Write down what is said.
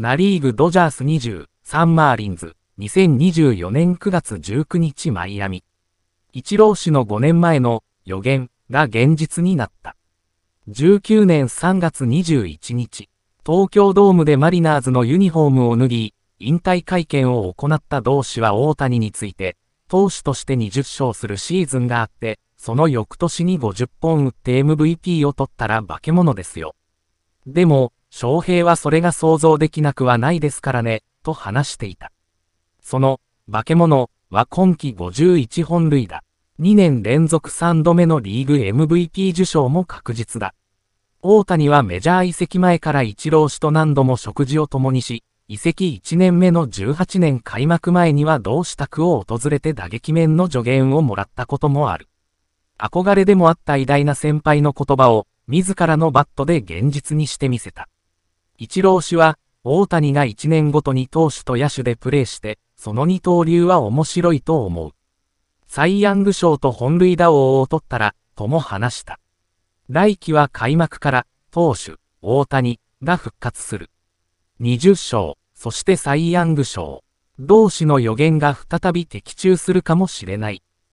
ナリーグドジャース20、サンマーリンズ、2024年9月19日マイアミ。一郎氏の5年前の予言が現実になった。19年3月21日、東京ドームでマリナーズのユニフォームを脱ぎ、引退会見を行った同氏は大谷について、投手として20勝するシーズンがあって、その翌年に50本打って MVP を取ったら化け物ですよ。でも、翔平はそれが想像できなくはないですからね、と話していた。その、化け物は今季51本塁打。2年連続3度目のリーグ MVP 受賞も確実だ。大谷はメジャー移籍前から一郎氏と何度も食事を共にし、移籍1年目の18年開幕前には同支度を訪れて打撃面の助言をもらったこともある。憧れでもあった偉大な先輩の言葉を、自らのバットで現実にしてみせた。イチロー氏は、大谷が1年ごとに投手と野手でプレーして、その二刀流は面白いと思う。サイ・ヤング賞と本塁打王を取ったら、とも話した。来季は開幕から、投手、大谷が復活する。20勝、そしてサイ・ヤング賞。同士の予言が再び的中するかもしれない。